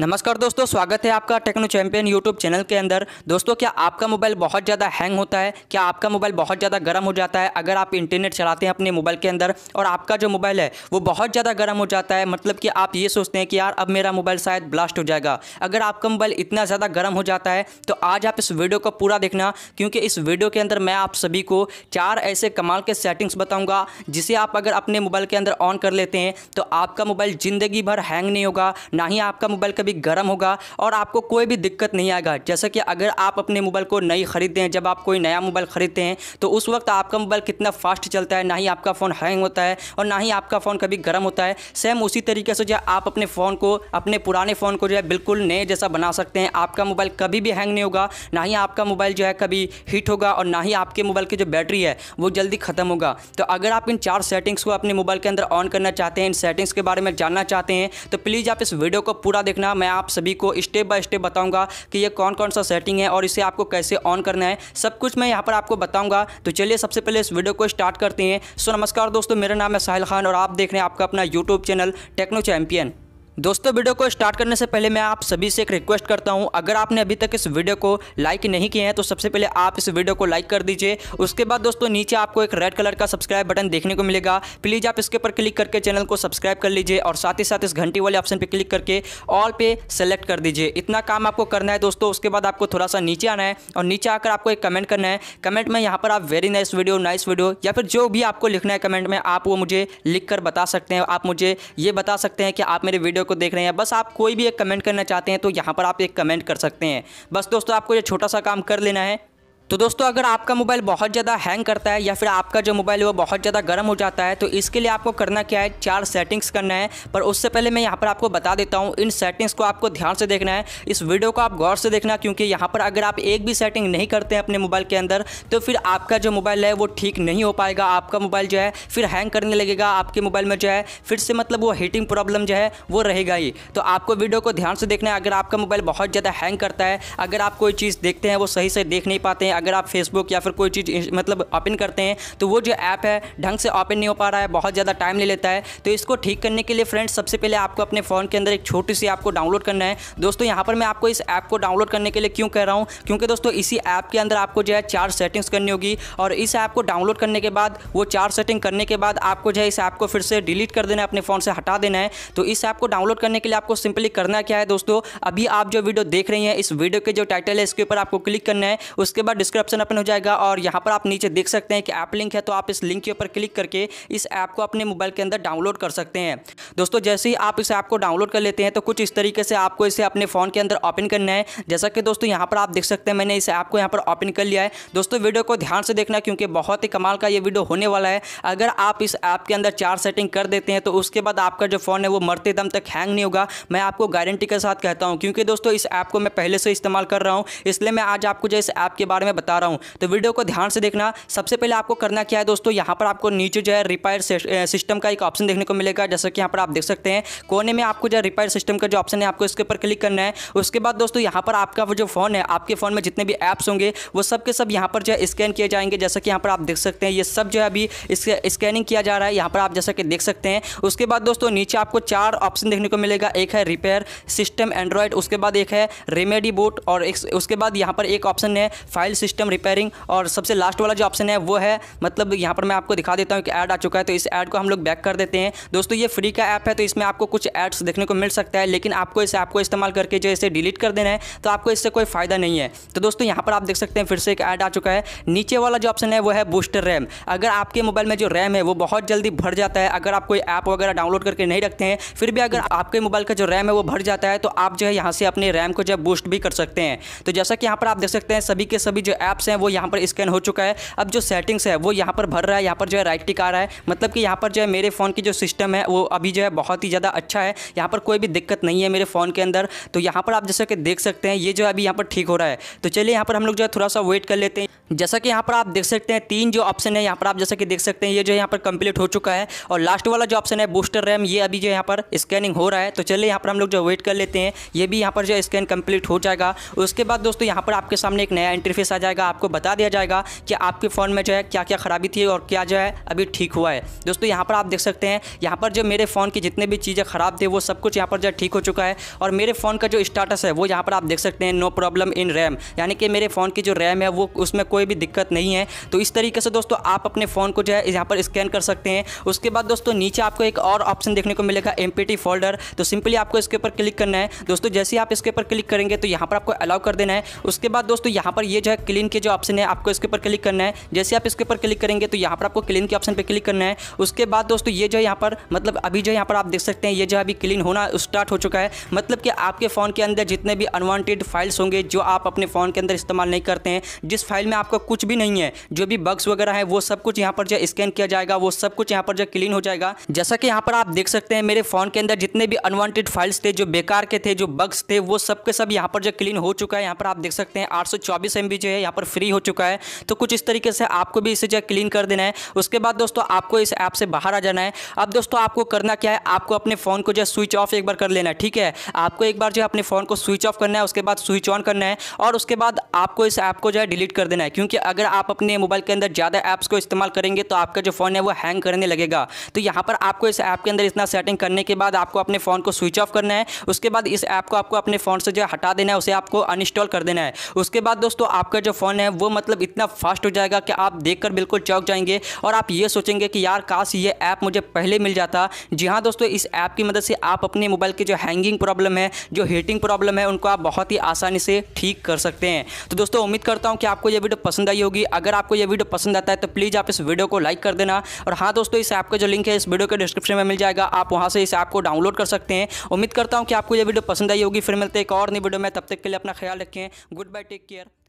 नमस्कार दोस्तों स्वागत है आपका टेक्नो चैंपियन यूट्यूब चैनल के अंदर दोस्तों क्या आपका मोबाइल बहुत ज़्यादा हैंग होता है क्या आपका मोबाइल बहुत ज़्यादा गर्म हो जाता है अगर आप इंटरनेट चलाते हैं अपने मोबाइल के अंदर और आपका जो मोबाइल है वो बहुत ज़्यादा गर्म हो जाता है मतलब कि आप ये सोचते हैं कि यार अब मेरा मोबाइल शायद ब्लास्ट हो जाएगा अगर आपका मोबाइल इतना ज़्यादा गर्म हो जाता है तो आज आप इस वीडियो को पूरा देखना क्योंकि इस वीडियो के अंदर मैं आप सभी को चार ऐसे कमाल के सेटिंग्स बताऊँगा जिसे आप अगर अपने मोबाइल के अंदर ऑन कर लेते हैं तो आपका मोबाइल ज़िंदगी भर हैंग नहीं होगा ना ही आपका मोबाइल भी गर्म होगा और आपको कोई भी दिक्कत नहीं आएगा जैसे कि अगर आप अपने मोबाइल को नई खरीदते हैं जब आप कोई नया मोबाइल खरीदते हैं तो उस वक्त आपका मोबाइल कितना फास्ट चलता है ना ही आपका फ़ोन हैंग होता है और ना ही आपका फ़ोन कभी गर्म होता है सेम उसी तरीके से जो आप अपने फ़ोन को अपने पुराने फ़ोन को जो है बिल्कुल नए जैसा बना सकते हैं आपका मोबाइल कभी भी हैंग नहीं होगा ना ही आपका मोबाइल जो है कभी हीट होगा और ना ही आपके मोबाइल की जो बैटरी है वो जल्दी ख़त्म होगा तो अगर आप इन चार सेटिंग्स को अपने मोबाइल के अंदर ऑन करना चाहते हैं इन सेटिंग्स के बारे में जानना चाहते हैं तो प्लीज़ आप इस वीडियो को पूरा देखना मैं आप सभी को स्टेप बाय स्टेप बताऊंगा कि ये कौन कौन सा सेटिंग है और इसे आपको कैसे ऑन करना है सब कुछ मैं यहाँ पर आपको बताऊंगा तो चलिए सबसे पहले इस वीडियो को स्टार्ट करते हैं सो नमस्कार दोस्तों मेरा नाम है साहिल खान और आप देख रहे हैं आपका अपना यूट्यूब चैनल टेक्नो चैम्पियन दोस्तों वीडियो को स्टार्ट करने से पहले मैं आप सभी से एक रिक्वेस्ट करता हूं अगर आपने अभी तक इस वीडियो को लाइक नहीं किया है तो सबसे पहले आप इस वीडियो को लाइक कर दीजिए उसके बाद दोस्तों नीचे आपको एक रेड कलर का सब्सक्राइब बटन देखने को मिलेगा प्लीज़ आप इसके ऊपर क्लिक करके चैनल को सब्सक्राइब कर लीजिए और साथ ही साथ इस घंटी वाले ऑप्शन पर क्लिक करके ऑल पे सेलेक्ट कर दीजिए इतना काम आपको करना है दोस्तों उसके बाद आपको थोड़ा सा नीचे आना है और नीचे आकर आपको एक कमेंट करना है कमेंट में यहाँ पर आप very nice video nice video या फिर जो भी आपको लिखना है कमेंट में आप वो मुझे लिख बता सकते हैं आप मुझे ये बता सकते हैं कि आप मेरे वीडियो को देख रहे हैं बस आप कोई भी एक कमेंट करना चाहते हैं तो यहाँ पर आप एक कमेंट कर सकते हैं बस दोस्तों आपको ये छोटा सा काम कर लेना है तो दोस्तों अगर आपका मोबाइल बहुत ज़्यादा हैंग करता है या फिर आपका जो मोबाइल है वो बहुत ज़्यादा गर्म हो जाता है तो इसके लिए आपको करना क्या है चार सेटिंग्स करना है पर उससे पहले मैं यहाँ पर आपको बता देता हूँ इन सेटिंग्स को आपको ध्यान से देखना है इस वीडियो को आप गौर से देखना क्योंकि यहाँ पर अगर आप एक भी सेटिंग नहीं करते हैं अपने मोबाइल के अंदर तो फिर आपका जो मोबाइल है वो ठीक नहीं हो पाएगा आपका मोबाइल जो है फिर हैंग करने लगेगा आपके मोबाइल में जो है फिर से मतलब वो हीटिंग प्रॉब्लम जो है वो रहेगा ही तो आपको वीडियो को ध्यान से देखना है अगर आपका मोबाइल बहुत ज़्यादा हैंग करता है अगर आप कोई चीज़ देखते हैं वो सही से देख नहीं पाते हैं अगर आप फेसबुक या फिर कोई चीज़ मतलब ओपन करते हैं तो वो जो ऐप है ढंग से ओपन नहीं हो पा रहा है बहुत ज़्यादा टाइम ले लेता है तो इसको ठीक करने के लिए फ्रेंड्स सबसे पहले आपको अपने फ़ोन के अंदर एक छोटी सी ऐप को डाउनलोड करना है दोस्तों यहाँ पर मैं आपको इस ऐप को डाउनलोड करने के लिए क्यों कह रहा हूँ क्योंकि दोस्तों इसी ऐप के अंदर आपको जो है चार सेटिंग्स करनी होगी और इस ऐप को डाउनलोड करने के बाद वो चार सेटिंग करने के बाद आपको जो है इस ऐप को फिर से डिलीट कर देना है अपने फ़ोन से हटा देना है तो इस ऐप को डाउनलोड करने के लिए आपको सिंपली करना क्या है दोस्तों अभी आप जो वीडियो देख रहे हैं इस वीडियो के जो टाइटल है इसके ऊपर आपको क्लिक करना है उसके बाद डिस्क्रिप्शन ओपन हो जाएगा और यहाँ पर आप नीचे देख सकते हैं कि ऐप लिंक है तो आप इस लिंक के ऊपर क्लिक करके इस ऐप को अपने मोबाइल के अंदर डाउनलोड कर सकते हैं दोस्तों जैसे ही आप इस ऐप को डाउनलोड कर लेते हैं तो कुछ इस तरीके से आपको इसे अपने फ़ोन के अंदर ओपन करना है जैसा कि दोस्तों यहाँ पर आप देख सकते हैं मैंने इस ऐप को यहाँ पर ओपन कर लिया है दोस्तों वीडियो को ध्यान से देखना क्योंकि बहुत ही कमाल का ये वीडियो होने वाला है अगर आप इस ऐप के अंदर चार सेटिंग कर देते हैं तो उसके बाद आपका जो फ़ोन है वो मरते दम तक हैंग नहीं होगा मैं आपको गारंटी के साथ कहता हूँ क्योंकि दोस्तों इस ऐप को मैं पहले से इस्तेमाल कर रहा हूँ इसलिए मैं आज आपको जो इस ऐप के बारे में मैं बता रहा हूँ तो वीडियो को ध्यान से देखना सबसे पहले आपको करना क्या है दोस्तों यहाँ पर आपको नीचे जो है रिपायर सिस्टम का एक ऑप्शन देखने को मिलेगा जैसा कि यहाँ पर आप देख सकते हैं कोने में आपको जो रिपायर सिस्टम का जो ऑप्शन है आपको इसके ऊपर क्लिक करना है उसके बाद दोस्तों यहाँ पर आपका जो फ़ोन है आपके फ़ोन में जितने भी ऐप्स होंगे वो सब के सब यहाँ पर जो है स्कैन किए जाएंगे जैसा कि यहाँ पर आप देख सकते हैं ये सब जो है अभी स्कैनिंग किया जा रहा है यहाँ पर आप जैसा कि देख सकते हैं उसके बाद दोस्तों नीचे आपको चार ऑप्शन देखने को मिलेगा एक है रिपेयर सिस्टम एंड्रॉयड उसके बाद एक है रेमेडी बोट और एक उसके बाद यहाँ पर एक ऑप्शन है फाइल सिस्टम रिपेयरिंग और सबसे लास्ट वाला जो ऑप्शन है वो है मतलब यहाँ पर मैं आपको दिखा देता हूँ कि ऐड आ चुका है तो इस ऐड को हम लोग बैक कर देते हैं दोस्तों ये फ्री का ऐप है तो इसमें आपको कुछ ऐड्स देखने को मिल सकता है लेकिन आपको इस ऐप को इस्तेमाल करके जो इसे डिलीट कर देना है तो आपको इससे कोई फ़ायदा नहीं है तो दोस्तों यहाँ पर आप देख सकते हैं फिर से एक ऐड आ चुका है नीचे वाला जो ऑप्शन है वो है बूस्टर रैम अगर आपके मोबाइल में जो रैम है वो बहुत जल्दी भर जाता है अगर आप कोई ऐप वगैरह डाउनलोड करके नहीं रखते हैं फिर भी अगर आपके मोबाइल का जो रैम है वो भर जाता है तो आप जो है यहाँ से अपने रैम को जो बूस्ट भी कर सकते हैं तो जैसा कि यहाँ पर आप देख सकते हैं सभी के सभी जो ऐप्स हैं वो यहाँ पर स्कैन हो चुका है अब जो सेटिंग्स है वो यहाँ पर भर रहा है यहाँ पर जो है राइट टिक आ रहा है मतलब कि यहाँ पर जो है मेरे फ़ोन की जो सिस्टम है वो अभी जो है बहुत ही ज़्यादा अच्छा है यहाँ पर कोई भी दिक्कत नहीं है मेरे फ़ोन के अंदर तो यहाँ पर आप जैसे कि देख सकते हैं ये जो अभी यहाँ पर ठीक हो रहा है तो चलिए यहाँ पर हम लोग जो है थोड़ा सा वेट कर लेते हैं जैसा कि यहाँ पर आप देख सकते हैं तीन जो ऑप्शन है यहाँ पर आप जैसा कि देख सकते हैं ये जो यहाँ पर कंप्लीट हो चुका है और लास्ट वाला जो ऑप्शन है बूस्टर रैम ये अभी जो यहाँ पर स्कैनिंग हो रहा है तो चलिए यहाँ पर हम लोग जो वेट कर लेते हैं ये भी यहाँ पर जो स्कैन कंप्लीट हो जाएगा उसके बाद दोस्तों यहाँ पर आपके सामने एक नया इंटरफेस आ जाएगा आपको बता दिया जाएगा कि आपके फ़ोन में जो है क्या क्या खराबी थी और क्या जो है अभी ठीक हुआ है दोस्तों यहाँ पर आप देख सकते हैं यहाँ पर जो मेरे फ़ोन की जितने भी चीज़ें ख़राब थी वो सब कुछ यहाँ पर जो ठीक हो चुका है और मेरे फ़ोन का जो स्टाटस है वो यहाँ पर आप देख सकते हैं नो प्रॉब्लम इन रैम यानी कि मेरे फ़ोन की जो रैम है वो उसमें कोई भी दिक्कत नहीं है तो इस तरीके से दोस्तों आप अपने फ़ोन को जो है यहाँ पर स्कैन कर सकते हैं उसके बाद दोस्तों नीचे आपको एक और ऑप्शन देखने को मिलेगा एम फोल्डर तो सिंपली आपको इसके ऊपर क्लिक करना है दोस्तों जैसे ही आप इसके ऊपर क्लिक करेंगे तो यहाँ पर आपको अलाउ कर देना है उसके बाद दोस्तों यहाँ पर ये जो है क्लीन के जो ऑप्शन है आपको इसके ऊपर क्लिक करना है जैसे आप इसके ऊपर क्लिक करेंगे तो यहाँ पर आपको क्लीन के ऑप्शन पर क्लिक करना है उसके बाद दोस्तों ये जो है यहाँ पर मतलब अभी जो यहाँ पर आप देख सकते हैं ये जो अभी क्लीन होना स्टार्ट हो चुका है मतलब कि आपके फ़ोन के अंदर जितने भी अनवांटेड फाइल्स होंगे जो आप अपने फ़ोन के अंदर इस्तेमाल नहीं करते हैं जिस फाइल में आप आपका कुछ भी नहीं है जो भी बग्स वगैरह है वो सब कुछ यहाँ पर जो स्कैन किया जाएगा वो सब कुछ यहाँ पर जो क्लीन हो जाएगा जैसा कि यहाँ पर आप देख सकते हैं मेरे फोन के अंदर जितने भी अनवांटेड फाइल्स थे जो बेकार के थे जो बग्स थे वो सब के सब यहाँ पर जो क्लीन हो चुका है यहाँ पर आप देख सकते हैं आठ सौ जो है यहाँ पर फ्री हो चुका है तो कुछ इस तरीके से आपको भी इसे जो क्लीन कर देना है उसके बाद दोस्तों आपको इस ऐप से बाहर आ जाना है अब दोस्तों आपको करना क्या है आपको अपने फ़ोन को जो स्विच ऑफ एक बार कर लेना है ठीक है आपको एक बार जो है अपने फ़ोन को स्विच ऑफ करना है उसके बाद स्विच ऑन करना है और उसके बाद आपको इस ऐप को जो है डिलीट कर देना है क्योंकि अगर आप अपने मोबाइल के अंदर ज़्यादा ऐप्स को इस्तेमाल करेंगे तो आपका जो फ़ोन है वो हैंग करने लगेगा तो यहाँ पर आपको इस ऐप के अंदर इतना सेटिंग करने के बाद आपको अपने फ़ोन को स्विच ऑफ करना है उसके बाद इस ऐप को आपको अपने फ़ोन से जो हटा देना है उसे आपको अनइंस्टॉल कर देना है उसके बाद दोस्तों आपका जो फ़ोन है वो मतलब इतना फास्ट हो जाएगा कि आप देख बिल्कुल चौक जाएंगे और आप ये सोचेंगे कि यार काश ये ऐप मुझे पहले मिल जाता जी हाँ दोस्तों इस ऐप की मदद से आप अपने मोबाइल की जो हैंगिंग प्रॉब्लम है जो हीटिंग प्रॉब्लम है उनको आप बहुत ही आसानी से ठीक कर सकते हैं तो दोस्तों उम्मीद करता हूँ कि आपको ये वीडियो पसंद आई होगी अगर आपको यह वीडियो पसंद आता है तो प्लीज़ आप इस वीडियो को लाइक कर देना और हाँ दोस्तों इस ऐप का जो लिंक है इस वीडियो के डिस्क्रिप्शन में मिल जाएगा आप वहाँ से इस ऐप को डाउनलोड कर सकते हैं उम्मीद करता हूँ कि आपको यह वीडियो पसंद आई होगी फिर मिलते एक और नई वीडियो में तब तक के लिए अपना ख्याल रखें गुड बाय टेक केयर